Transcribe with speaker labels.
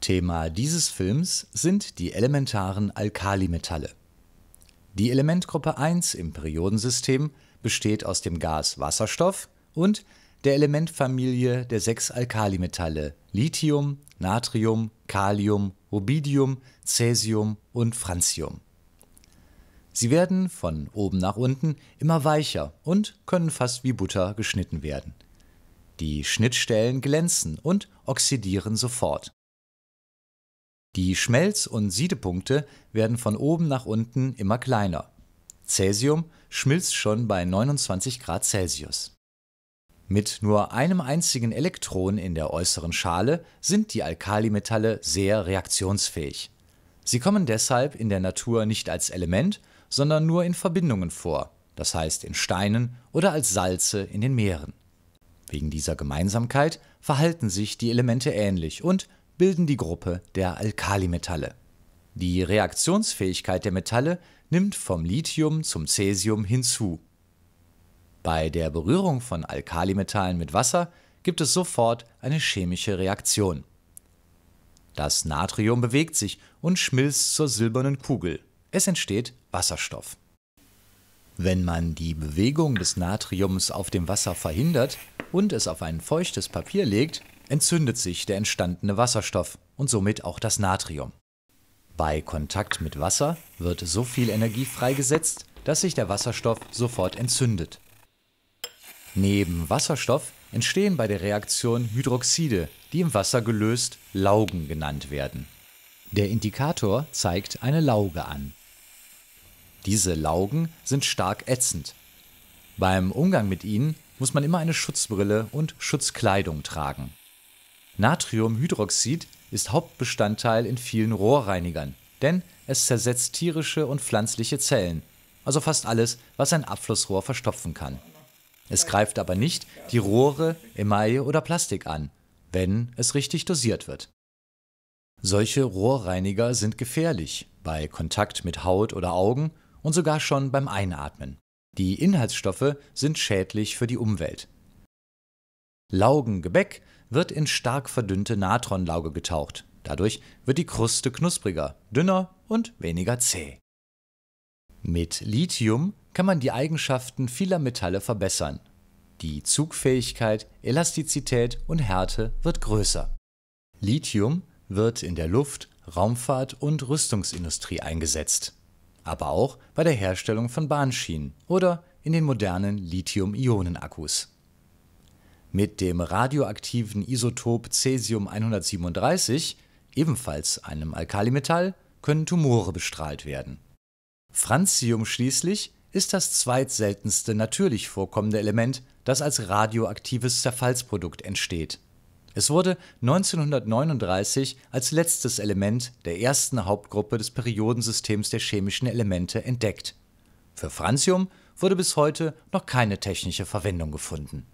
Speaker 1: Thema dieses Films sind die elementaren Alkalimetalle. Die Elementgruppe 1 im Periodensystem besteht aus dem Gas Wasserstoff und der Elementfamilie der sechs Alkalimetalle Lithium, Natrium, Kalium Rubidium, Cäsium und Francium. Sie werden von oben nach unten immer weicher und können fast wie Butter geschnitten werden. Die Schnittstellen glänzen und oxidieren sofort. Die Schmelz- und Siedepunkte werden von oben nach unten immer kleiner. Cäsium schmilzt schon bei 29 Grad Celsius. Mit nur einem einzigen Elektron in der äußeren Schale sind die Alkalimetalle sehr reaktionsfähig. Sie kommen deshalb in der Natur nicht als Element, sondern nur in Verbindungen vor, das heißt in Steinen oder als Salze in den Meeren. Wegen dieser Gemeinsamkeit verhalten sich die Elemente ähnlich und bilden die Gruppe der Alkalimetalle. Die Reaktionsfähigkeit der Metalle nimmt vom Lithium zum Cäsium hinzu bei der Berührung von Alkalimetallen mit Wasser gibt es sofort eine chemische Reaktion. Das Natrium bewegt sich und schmilzt zur silbernen Kugel. Es entsteht Wasserstoff. Wenn man die Bewegung des Natriums auf dem Wasser verhindert und es auf ein feuchtes Papier legt, entzündet sich der entstandene Wasserstoff und somit auch das Natrium. Bei Kontakt mit Wasser wird so viel Energie freigesetzt, dass sich der Wasserstoff sofort entzündet. Neben Wasserstoff entstehen bei der Reaktion Hydroxide, die im Wasser gelöst Laugen genannt werden. Der Indikator zeigt eine Lauge an. Diese Laugen sind stark ätzend. Beim Umgang mit ihnen muss man immer eine Schutzbrille und Schutzkleidung tragen. Natriumhydroxid ist Hauptbestandteil in vielen Rohrreinigern, denn es zersetzt tierische und pflanzliche Zellen, also fast alles, was ein Abflussrohr verstopfen kann. Es greift aber nicht die Rohre, Emaille oder Plastik an, wenn es richtig dosiert wird. Solche Rohrreiniger sind gefährlich bei Kontakt mit Haut oder Augen und sogar schon beim Einatmen. Die Inhaltsstoffe sind schädlich für die Umwelt. Laugengebäck wird in stark verdünnte Natronlauge getaucht. Dadurch wird die Kruste knuspriger, dünner und weniger zäh. Mit Lithium kann man die Eigenschaften vieler Metalle verbessern. Die Zugfähigkeit, Elastizität und Härte wird größer. Lithium wird in der Luft, Raumfahrt und Rüstungsindustrie eingesetzt, aber auch bei der Herstellung von Bahnschienen oder in den modernen Lithium-Ionen-Akkus. Mit dem radioaktiven Isotop Cäsium 137, ebenfalls einem Alkalimetall, können Tumore bestrahlt werden. Francium schließlich ist das zweitseltenste natürlich vorkommende Element, das als radioaktives Zerfallsprodukt entsteht. Es wurde 1939 als letztes Element der ersten Hauptgruppe des Periodensystems der chemischen Elemente entdeckt. Für Francium wurde bis heute noch keine technische Verwendung gefunden.